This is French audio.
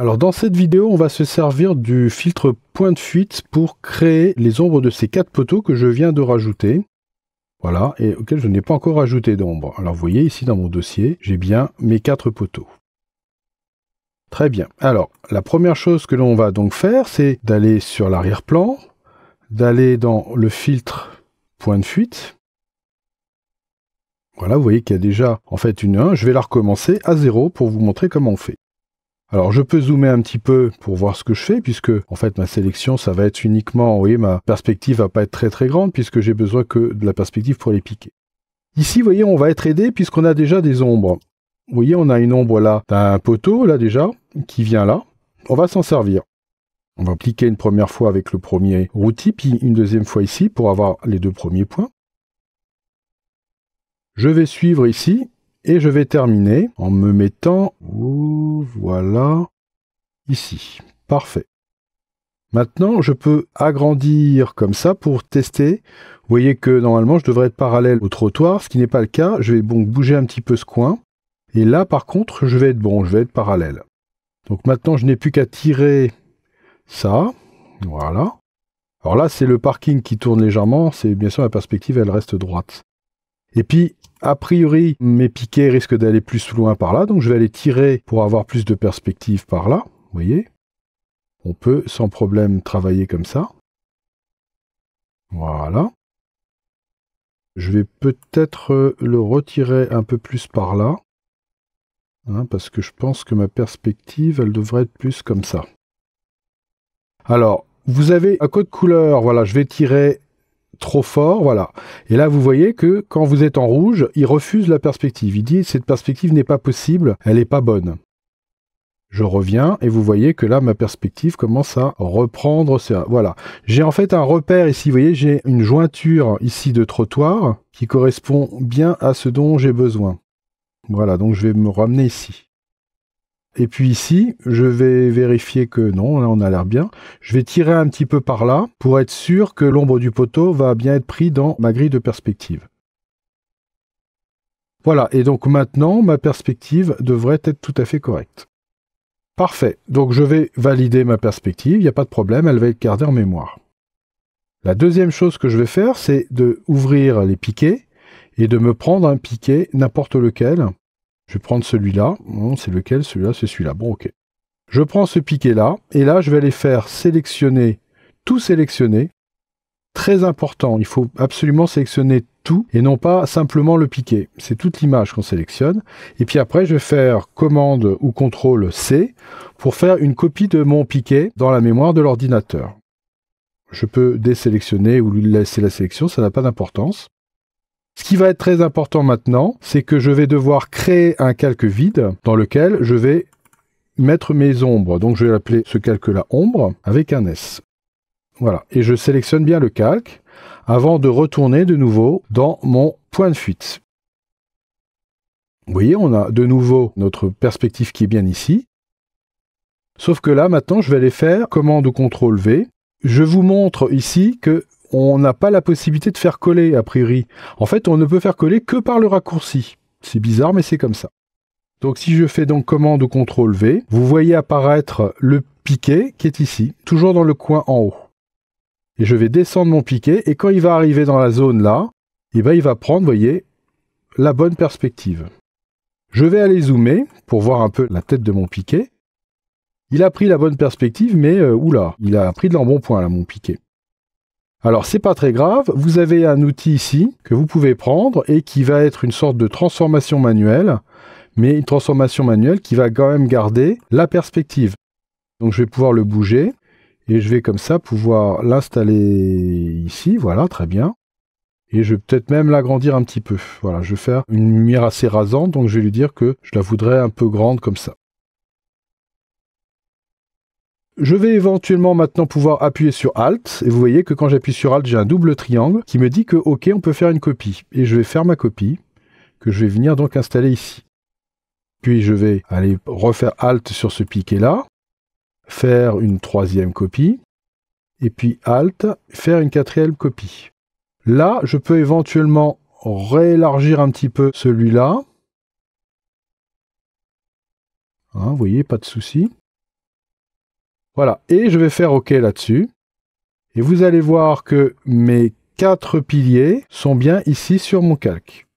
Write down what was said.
Alors dans cette vidéo, on va se servir du filtre point de fuite pour créer les ombres de ces quatre poteaux que je viens de rajouter. Voilà, et auxquels je n'ai pas encore ajouté d'ombre. Alors vous voyez ici dans mon dossier, j'ai bien mes quatre poteaux. Très bien. Alors, la première chose que l'on va donc faire, c'est d'aller sur l'arrière-plan, d'aller dans le filtre point de fuite. Voilà, vous voyez qu'il y a déjà en fait une 1. Je vais la recommencer à 0 pour vous montrer comment on fait. Alors je peux zoomer un petit peu pour voir ce que je fais puisque en fait ma sélection ça va être uniquement, oui ma perspective va pas être très très grande puisque j'ai besoin que de la perspective pour les piquer. Ici vous voyez on va être aidé puisqu'on a déjà des ombres. Vous voyez on a une ombre là d'un poteau là déjà qui vient là. On va s'en servir. On va cliquer une première fois avec le premier outil, puis une deuxième fois ici pour avoir les deux premiers points. Je vais suivre ici et je vais terminer en me mettant, voilà, ici. Parfait. Maintenant, je peux agrandir comme ça pour tester. Vous voyez que normalement, je devrais être parallèle au trottoir, ce qui n'est pas le cas. Je vais donc bouger un petit peu ce coin. Et là, par contre, je vais être bon, je vais être parallèle. Donc maintenant, je n'ai plus qu'à tirer ça. Voilà. Alors là, c'est le parking qui tourne légèrement. C'est bien sûr la perspective, elle reste droite. Et puis, a priori, mes piquets risquent d'aller plus loin par là, donc je vais aller tirer pour avoir plus de perspective par là, vous voyez. On peut sans problème travailler comme ça. Voilà. Je vais peut-être euh, le retirer un peu plus par là, hein, parce que je pense que ma perspective, elle devrait être plus comme ça. Alors, vous avez un code couleur, voilà, je vais tirer trop fort, voilà. Et là, vous voyez que quand vous êtes en rouge, il refuse la perspective. Il dit cette perspective n'est pas possible, elle n'est pas bonne. Je reviens et vous voyez que là, ma perspective commence à reprendre. Ça. Voilà. J'ai en fait un repère ici. Vous voyez, j'ai une jointure ici de trottoir qui correspond bien à ce dont j'ai besoin. Voilà, donc je vais me ramener ici. Et puis ici, je vais vérifier que non, là on a l'air bien. Je vais tirer un petit peu par là pour être sûr que l'ombre du poteau va bien être pris dans ma grille de perspective. Voilà, et donc maintenant, ma perspective devrait être tout à fait correcte. Parfait, donc je vais valider ma perspective, il n'y a pas de problème, elle va être gardée en mémoire. La deuxième chose que je vais faire, c'est d'ouvrir les piquets et de me prendre un piquet, n'importe lequel, je vais prendre celui-là. Hmm, c'est lequel Celui-là, c'est celui-là. Bon, ok. Je prends ce piquet-là, et là, je vais aller faire sélectionner, tout sélectionner. Très important, il faut absolument sélectionner tout, et non pas simplement le piquet. C'est toute l'image qu'on sélectionne. Et puis après, je vais faire commande ou contrôle C pour faire une copie de mon piquet dans la mémoire de l'ordinateur. Je peux désélectionner ou lui laisser la sélection, ça n'a pas d'importance. Ce qui va être très important maintenant, c'est que je vais devoir créer un calque vide dans lequel je vais mettre mes ombres. Donc je vais appeler ce calque-là ombre avec un S. Voilà, et je sélectionne bien le calque avant de retourner de nouveau dans mon point de fuite. Vous voyez, on a de nouveau notre perspective qui est bien ici. Sauf que là, maintenant, je vais aller faire commande ou contrôle V. Je vous montre ici que on n'a pas la possibilité de faire coller, a priori. En fait, on ne peut faire coller que par le raccourci. C'est bizarre, mais c'est comme ça. Donc si je fais donc commande ou contrôle V, vous voyez apparaître le piquet qui est ici, toujours dans le coin en haut. Et je vais descendre mon piquet, et quand il va arriver dans la zone là, et eh ben, il va prendre, vous voyez, la bonne perspective. Je vais aller zoomer pour voir un peu la tête de mon piquet. Il a pris la bonne perspective, mais euh, oula, il a pris de l'embonpoint là, mon piquet. Alors c'est pas très grave, vous avez un outil ici que vous pouvez prendre et qui va être une sorte de transformation manuelle, mais une transformation manuelle qui va quand même garder la perspective. Donc je vais pouvoir le bouger et je vais comme ça pouvoir l'installer ici, voilà, très bien. Et je vais peut-être même l'agrandir un petit peu. Voilà, je vais faire une lumière assez rasante, donc je vais lui dire que je la voudrais un peu grande comme ça. Je vais éventuellement maintenant pouvoir appuyer sur Alt, et vous voyez que quand j'appuie sur Alt, j'ai un double triangle qui me dit que OK, on peut faire une copie. Et je vais faire ma copie, que je vais venir donc installer ici. Puis je vais aller refaire Alt sur ce piquet-là, faire une troisième copie, et puis Alt, faire une quatrième copie. Là, je peux éventuellement réélargir un petit peu celui-là. Hein, vous voyez, pas de souci. Voilà, et je vais faire OK là-dessus. Et vous allez voir que mes quatre piliers sont bien ici sur mon calque.